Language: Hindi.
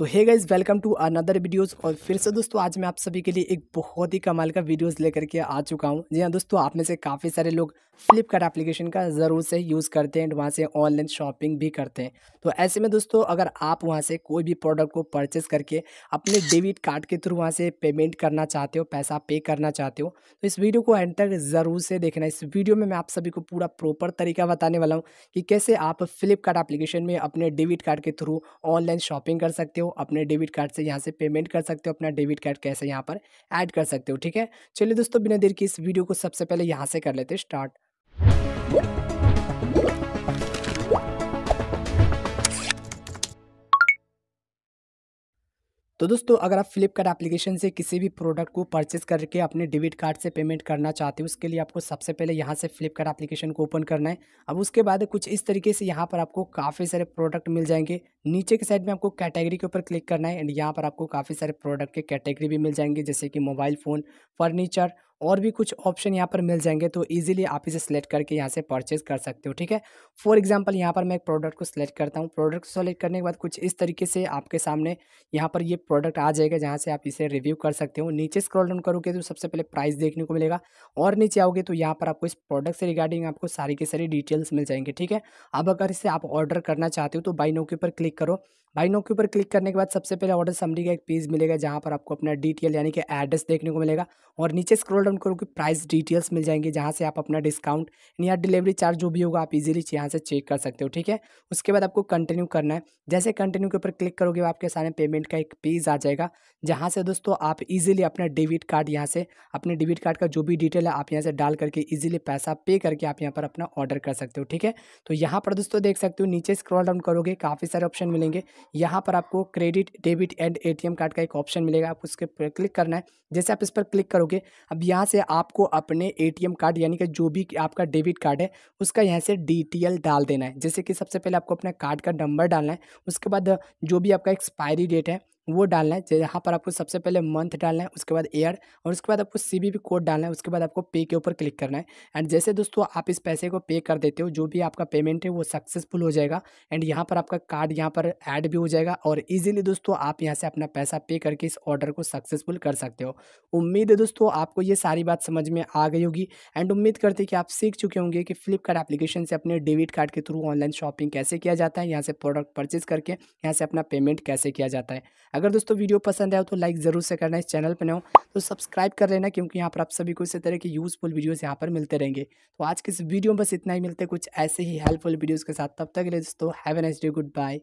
तो hey guys welcome to another videos और फिर से दोस्तों आज मैं आप सभी के लिए एक बहुत ही कमाल का वीडियोस लेकर के आ चुका हूँ जी हाँ दोस्तों आप में से काफ़ी सारे लोग फ्लिपकार्ट एप्लीकेशन का ज़रूर से यूज़ करते हैं एंड वहाँ से ऑनलाइन शॉपिंग भी करते हैं तो ऐसे में दोस्तों अगर आप वहाँ से कोई भी प्रोडक्ट को परचेस करके अपने डेबिट कार्ड के थ्रू वहाँ से पेमेंट करना चाहते हो पैसा पे करना चाहते हो तो इस वीडियो को एंड तक ज़रूर से देखना इस वीडियो में मैं आप सभी को पूरा प्रॉपर तरीका बताने वाला हूँ कि कैसे आप फ्लिपकार्ट एप्लीकेशन में अपने डेबिट कार्ड के थ्रू ऑनलाइन शॉपिंग कर सकते हो अपने डेबिट कार्ड से यहाँ से पेमेंट कर सकते हो अपना डेबिट कार्ड कैसे यहाँ पर ऐड कर सकते हो ठीक है चलिए दोस्तों बिना देर की इस वीडियो को सबसे पहले यहाँ से कर लेते स्टार्ट तो दोस्तों अगर आप फ्लिपकार्ट एप्लीकेशन से किसी भी प्रोडक्ट को परचेस करके अपने डेबिट कार्ड से पेमेंट करना चाहते हो उसके लिए आपको सबसे पहले यहाँ से फ्लिपकार्ट एप्लीकेशन को ओपन करना है अब उसके बाद कुछ इस तरीके से यहाँ पर आपको काफ़ी सारे प्रोडक्ट मिल जाएंगे नीचे के साइड में आपको कैटेगरी के ऊपर क्लिक करना है एंड यहाँ पर आपको काफ़ी सारे प्रोडक्ट के कैटेगरी भी मिल जाएंगे जैसे कि मोबाइल फ़ोन फर्नीचर और भी कुछ ऑप्शन यहाँ पर मिल जाएंगे तो इजीली आप इसे सेलेक्ट करके यहाँ से परचेज कर सकते हो ठीक है फॉर एग्जाम्पल यहाँ पर मैं एक प्रोडक्ट को सिलेक्ट करता हूँ प्रोडक्ट सेलेक्ट करने के बाद कुछ इस तरीके से आपके सामने यहाँ पर ये प्रोडक्ट आ जाएगा जहाँ से आप इसे रिव्यू कर सकते हो नीचे स्क्रॉल डाउन करोगे तो सबसे पहले प्राइस देखने को मिलेगा और नीचे आओगे तो यहाँ पर आपको इस प्रोडक्ट से रिगार्डिंग आपको सारी की सारी डिटेल्स मिल जाएंगे ठीक है अब अगर इसे आप ऑर्डर करना चाहते हो तो बाई नो के ऊपर क्लिक करो भाई नो के ऊपर क्लिक करने के बाद सबसे पहले ऑर्डर समरी का एक पेज मिलेगा जहाँ पर आपको अपना डिटेल यानी कि एड्रेस देखने को मिलेगा और नीचे स्क्रॉल डाउन करोगे प्राइस डिटेल्स मिल जाएंगे जहाँ से आप अपना डिस्काउंट या डिलीवरी चार्ज जो भी होगा आप इजीली यहाँ से चेक कर सकते हो ठीक है उसके बाद आपको कंटिन्यू करना है जैसे कंटिन्यू के ऊपर क्लिक करोगे आपके सामने पेमेंट का एक पेज आ जाएगा जहाँ से दोस्तों आप ईजिली अपना डेबिट कार्ड यहाँ से अपने डेबिट कार्ड का जो भी डिटेल है आप यहाँ से डाल करके ईजिली पैसा पे करके आप यहाँ पर अपना ऑर्डर कर सकते हो ठीक है तो यहाँ पर दोस्तों देख सकते हो नीचे स्क्रॉल डाउन करोगे काफ़ी सारे ऑप्शन मिलेंगे यहाँ पर आपको credit debit and ATM card का एक ऑप्शन मिलेगा आपको उसके पर क्लिक करना है जैसे आप इस पर क्लिक करोगे अब यहाँ से आपको अपने एटीएम कार्ड यानी कि जो भी आपका डेबिट कार्ड है उसका यहाँ से डीटीएल डाल देना है जैसे कि सबसे पहले आपको अपने कार्ड का नंबर डालना है उसके बाद जो भी आपका एक्सपायरी डेट है वो डालना है यहाँ पर आपको सबसे पहले मंथ डालना है उसके बाद ईयर और उसके बाद आपको सी कोड डालना है उसके बाद आपको पे के ऊपर क्लिक करना है एंड जैसे दोस्तों आप इस पैसे को पे कर देते हो जो भी आपका पेमेंट है वो सक्सेसफुल हो जाएगा एंड यहाँ पर आपका कार्ड यहाँ पर ऐड भी हो जाएगा और ईजिली दोस्तों आप यहाँ से अपना पैसा पे करके इस ऑर्डर को सक्सेसफुल कर सकते हो उम्मीद है दोस्तों आपको ये सारी बात समझ में आ गई होगी एंड उम्मीद करते कि आप सीख चुके होंगे कि फ्लिपकार्ट एप्लीकेशन से अपने डेबिट कार्ड के थ्रू ऑनलाइन शॉपिंग कैसे किया जाता है यहाँ से प्रोडक्ट परचेज करके यहाँ से अपना पेमेंट कैसे किया जाता है अगर दोस्तों वीडियो पसंद आए तो लाइक ज़रूर से करना इस चैनल पर हो तो सब्सक्राइब कर लेना क्योंकि यहाँ पर आप सभी को इसी तरह के यूज़फुल वीडियोज़ यहाँ पर मिलते रहेंगे तो आज के इस वीडियो में बस इतना ही मिलते कुछ ऐसे ही हेल्पफुल वीडियोज़ के साथ तब तक ले दोस्तों have nice day good bye